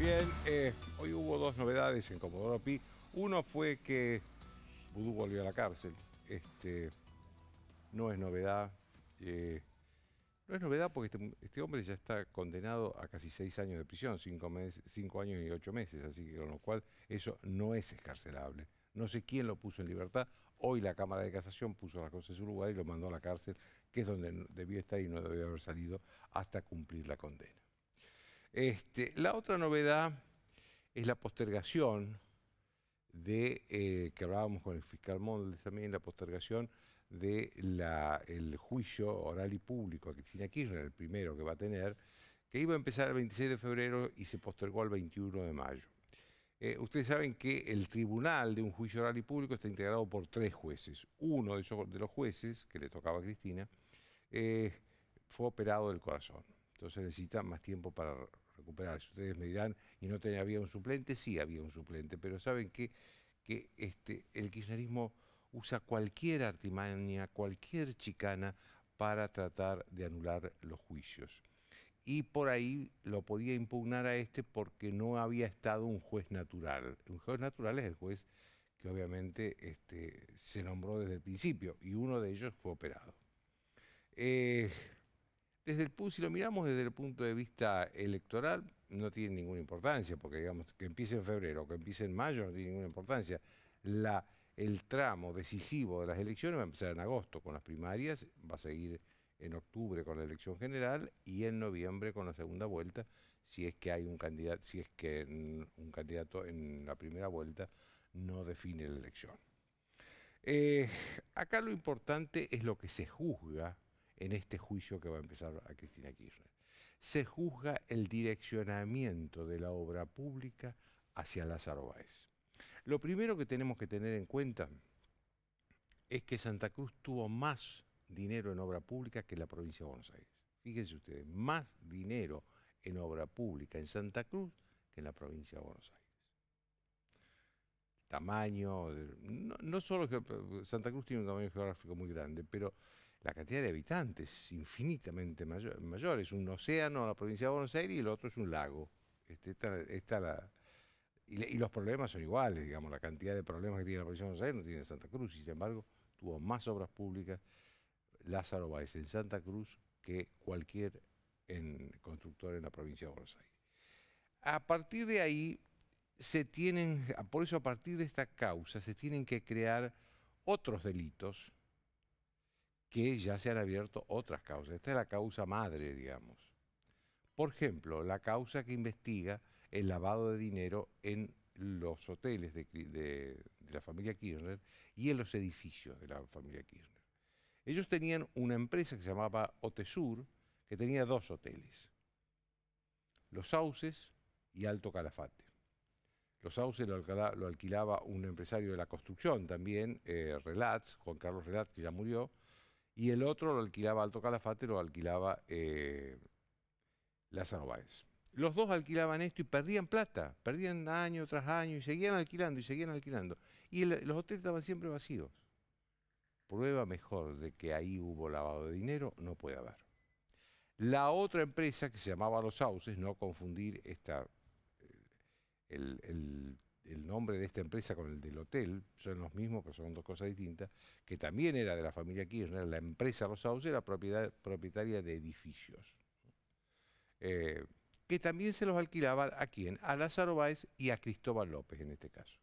Bien, eh, hoy hubo dos novedades en Comodoro Pi. Uno fue que Vudú volvió a la cárcel. Este, no es novedad. Eh, no es novedad porque este, este, hombre ya está condenado a casi seis años de prisión, cinco, cinco años y ocho meses, así que con lo cual eso no es escarcelable. No sé quién lo puso en libertad. Hoy la Cámara de Casación puso las cosas en su lugar y lo mandó a la cárcel, que es donde debió estar y no debió haber salido hasta cumplir la condena. Este, la otra novedad es la postergación de, eh, que hablábamos con el fiscal Mondes también, la postergación del juicio oral y público a Cristina Kirchner, el primero que va a tener, que iba a empezar el 26 de febrero y se postergó al 21 de mayo. Eh, ustedes saben que el tribunal de un juicio oral y público está integrado por tres jueces. Uno de, los jueces, que le tocaba a Cristina, eh, fue operado del corazón. Entonces necesita más tiempo para recuperarse. Ustedes me dirán, ¿y no tenía, había un suplente? Sí, había un suplente, pero saben que, que este, el kirchnerismo usa cualquier artimaña, cualquier chicana para tratar de anular los juicios. Y por ahí lo podía impugnar a este porque no había estado un juez natural. Un juez natural es el juez que obviamente este, se nombró desde el principio y uno de ellos fue operado. Eh, desde el, si lo miramos desde el punto de vista electoral, no tiene ninguna importancia, porque digamos que empiece en febrero o que empiece en mayo no tiene ninguna importancia. el tramo decisivo de las elecciones va a empezar en agosto con las primarias, va a seguir en octubre con la elección general y en noviembre con la segunda vuelta, si es que hay un candidato, si es que un candidato en la primera vuelta no define la elección. Eh, acá lo importante es lo que se juzga en este juicio que va a empezar a Cristina Kirchner. Se juzga el direccionamiento de la obra pública hacia Lázaro Báez. Lo primero que tenemos que tener en cuenta es que Santa Cruz tuvo más dinero en obra pública que la provincia de Buenos Aires. Fíjense ustedes, más dinero en obra pública en Santa Cruz que en la provincia de Buenos Aires. Tamaño, no, no solo Santa Cruz tiene un tamaño geográfico muy grande, pero la cantidad de habitantes infinitamente mayor, Es un océano la provincia de Buenos Aires y el otro es un lago. Este, y, los problemas son iguales, digamos, la cantidad de problemas que tiene la provincia de Buenos Aires no tiene Santa Cruz, y sin embargo tuvo más obras públicas Lázaro Báez en Santa Cruz que cualquier constructor en la provincia de Buenos Aires. A partir de ahí se tienen, por eso a partir de esta causa se tienen que crear otros delitos, que ya se han abierto otras causas. Esta es la causa madre, digamos. Por ejemplo, la causa que investiga el lavado de dinero en los hoteles de, la familia Kirchner y en los edificios de la familia Kirchner. Ellos tenían una empresa que se llamaba Otesur, que tenía dos hoteles, Los Sauces y Alto Calafate. Los Sauces lo, alquilaba un empresario de la construcción también, eh, Relats, Juan Carlos Relats, que ya murió, y el otro lo alquilaba Alto Calafate, lo alquilaba eh, Los dos alquilaban esto y perdían plata, perdían año tras año y seguían alquilando y seguían alquilando. Y los hoteles estaban siempre vacíos. Prueba mejor de que ahí hubo lavado de dinero no puede haber. La otra empresa que se llamaba Los Sauces, no confundir esta, eh, el el nombre de esta empresa con el del hotel, son los mismos, pero son dos cosas distintas, que también era de la familia era la empresa Los era propietaria de edificios, eh, que también se los alquilaban a quién, a Lázaro Báez y a Cristóbal López en este caso.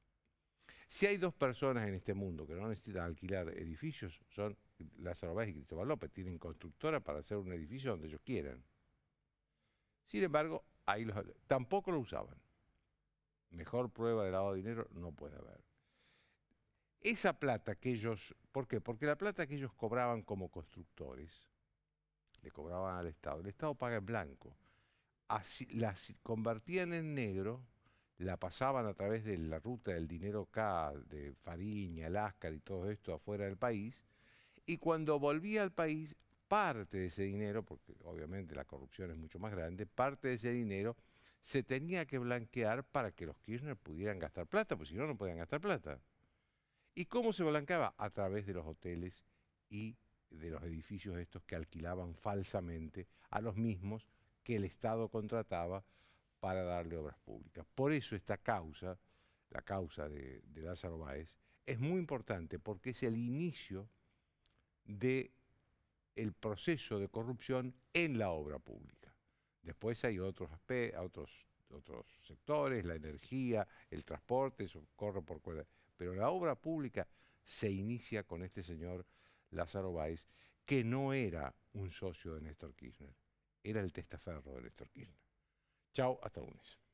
Si hay dos personas en este mundo que no necesitan alquilar edificios, son Lázaro Báez y Cristóbal López, tienen constructora para hacer un edificio donde ellos quieran. Sin embargo, ahí tampoco lo usaban. Mejor prueba de lavado de dinero no puede haber. Esa plata que ellos, ¿por qué? Porque la plata que ellos cobraban como constructores, le cobraban al Estado, el Estado paga en blanco, Así, la convertían en negro, la pasaban a través de la ruta del dinero K, de Fariña, Láscar y todo esto afuera del país, y cuando volvía al país, parte de ese dinero, porque obviamente la corrupción es mucho más grande, parte de ese dinero se tenía que blanquear para que los Kirchner pudieran gastar plata, pues si no, no podían gastar plata. ¿Y cómo se blanqueaba? A través de los hoteles y de los edificios estos que alquilaban falsamente a los mismos que el Estado contrataba para darle obras públicas. Por eso esta causa, la causa de, Lázaro Báez, es muy importante porque es el inicio del el proceso de corrupción en la obra pública. Después hay otros, otros, otros sectores, la energía, el transporte, eso corre por cuerda. Pero la obra pública se inicia con este señor Lázaro Báez, que no era un socio de Néstor Kirchner, era el testaferro de Néstor Kirchner. Chao, hasta lunes.